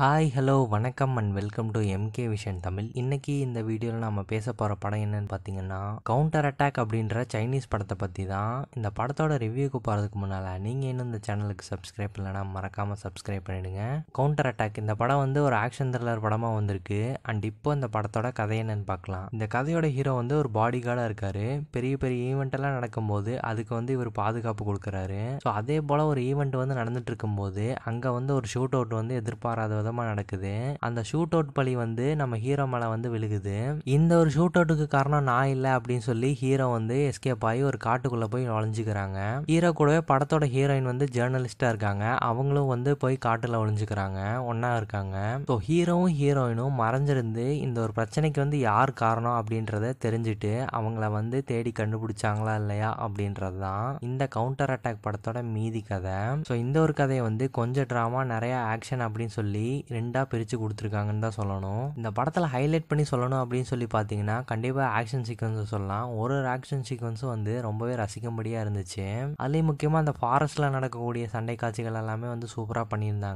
hi hello வணக்கம் and welcome to MK Vision Tamil இன்றைக்கி இந்த வீடியோவில் நம்ம பேச போகிற படம் என்னன்னு பார்த்தீங்கன்னா கவுண்டர் அட்டாக் அப்படின்ற சைனீஸ் படத்தை பற்றி தான் இந்த படத்தோட ரிவ்யூக்கு போகிறதுக்கு முன்னால் நீங்கள் இன்னும் இந்த சேனலுக்கு சப்ஸ்கிரைப் இல்லைனா மறக்காமல் சப்ஸ்கிரைப் பண்ணிவிடுங்க கவுண்டர் அட்டாக் இந்த படம் வந்து ஒரு ஆக்ஷன் த்ரில்லர் படமாக வந்திருக்கு அண்ட் இப்போ இந்த படத்தோட கதை என்னன்னு பார்க்கலாம் இந்த கதையோட ஹீரோ வந்து ஒரு பாடி கார்டாக இருக்கார் பெரிய பெரிய ஈவெண்ட்டெல்லாம் நடக்கும்போது அதுக்கு வந்து இவர் பாதுகாப்பு கொடுக்குறாரு ஸோ அதே போல் ஒரு ஈவெண்ட் வந்து நடந்துட்டு இருக்கும்போது அங்கே வந்து ஒரு ஷூட் அவுட் வந்து எதிர்பாராத மொதமாக நடக்குது அந்த ஷூட் அவுட் பழி வந்து நம்ம ஹீரோ மேலே வந்து விழுகுது இந்த ஒரு ஷூட் அவுட்டுக்கு காரணம் நான் இல்லை அப்படின்னு சொல்லி ஹீரோ வந்து எஸ்கேப் ஆகி ஒரு காட்டுக்குள்ளே போய் நுழைஞ்சிக்கிறாங்க ஹீரோ கூடவே படத்தோட ஹீரோயின் வந்து ஜேர்னலிஸ்டாக இருக்காங்க அவங்களும் வந்து போய் காட்டில் ஒழிஞ்சுக்கிறாங்க ஒன்றா இருக்காங்க ஸோ ஹீரோவும் ஹீரோயினும் மறைஞ்சிருந்து இந்த ஒரு பிரச்சனைக்கு வந்து யார் காரணம் அப்படின்றத தெரிஞ்சுட்டு அவங்கள வந்து தேடி கண்டுபிடிச்சாங்களா இல்லையா அப்படின்றது தான் இந்த கவுண்டர் அட்டாக் படத்தோட மீதி கதை ஸோ இந்த ஒரு கதையை வந்து கொஞ்சம் ட்ராமா நிறையா ஆக்ஷன் அப்படின்னு சொல்லி ரெண்டாக பிரித்து கொடுத்துருக்காங்கன்னு தான் சொல்லணும் இந்த படத்தில் ஹைலைட் பண்ணி சொல்லணும் அப்படின்னு சொல்லி பார்த்தீங்கன்னா கண்டிப்பாக ஆக்ஷன் சீக்வன்ஸை சொல்லலாம் ஒரு ஒரு ஆக்ஷன் சீக்வன்ஸும் வந்து ரொம்பவே ரசிக்கும்படியாக இருந்துச்சு அதுலேயும் முக்கியமாக அந்த ஃபாரஸ்ட்டில் நடக்கக்கூடிய சண்டை காட்சிகள் எல்லாமே வந்து சூப்பராக பண்ணியிருந்தாங்க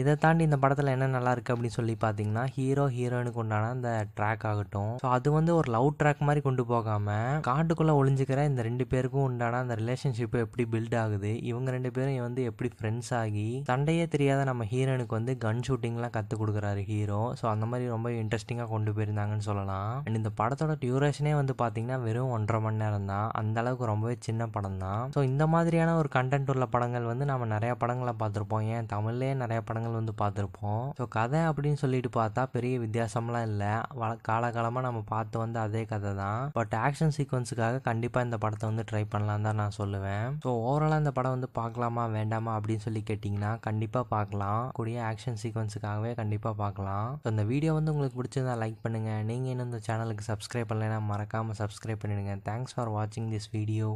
இதை தாண்டி இந்த படத்தில் என்ன நல்லா இருக்குது அப்படின்னு சொல்லி பார்த்தீங்கன்னா ஹீரோ ஹீரோனுக்கு உண்டான அந்த ட்ராக் ஆகட்டும் ஸோ அது வந்து ஒரு லவ் ட்ராக் மாதிரி கொண்டு போகாமல் காட்டுக்குள்ளே ஒளிஞ்சிக்கிற இந்த ரெண்டு பேருக்கும் உண்டான அந்த ரிலேஷன்ஷிப்பு எப்படி பில்ட் ஆகுது இவங்க ரெண்டு பேரும் வந்து எப்படி ஃப்ரெண்ட்ஸ் ஆகி சண்டையே தெரியாத நம்ம ஹீரோனுக்கு வந்து கன் ஷூட்டிங்லாம் கற்றுக் கொடுக்குறாரு ஹீரோ ஸோ அந்த மாதிரி ரொம்ப இன்ட்ரெஸ்டிங்காக கொண்டு போயிருந்தாங்கன்னு சொல்லலாம் அண்ட் இந்த படத்தோட டியூரேஷனே வந்து பார்த்தீங்கன்னா வெறும் ஒன்றரை மணி நேரம் தான் அந்த அளவுக்கு ரொம்பவே சின்ன படம் தான் ஸோ இந்த மாதிரியான ஒரு கண்டென்ட் உள்ள படங்கள் வந்து நம்ம நிறைய படங்களை பார்த்துருப்போம் ஏன் தமிழ்லேயே நிறைய படங்கள் வந்து பார்த்துருப்போம் ஸோ கதை அப்படின்னு சொல்லிட்டு பார்த்தா பெரிய வித்தியாசம்லாம் இல்லை காலகாலமாக நம்ம பார்த்து வந்து அதே கதை தான் பட் ஆக்ஷன் சீக்வன்ஸுக்காக கண்டிப்பாக இந்த படத்தை வந்து ட்ரை பண்ணலாம் தான் நான் சொல்லுவேன் ஸோ ஓவராலாக இந்த படம் வந்து பார்க்கலாமா வேண்டாமா அப்படின்னு சொல்லி கேட்டிங்கன்னா கண்டிப்பாக பார்க்கலாம் கூடிய ஆக்ஷன் சீக்வன்ஸ் ரெஃபரன்ஸுக்காகவே கண்டிப்பாக பார்க்கலாம் ஸோ இந்த வீடியோ வந்து உங்களுக்கு பிடிச்சிருந்தா லைக் பண்ணுங்கள் நீங்கள் இன்னும் இந்த சேனலுக்கு சப்ஸ்கிரைப் பண்ணலைன்னா மறக்காமல் சப்ஸ்கிரைப் பண்ணிவிடுங்க தேங்க்ஸ் ஃபார் வாட்சிங் திஸ் வீடியோ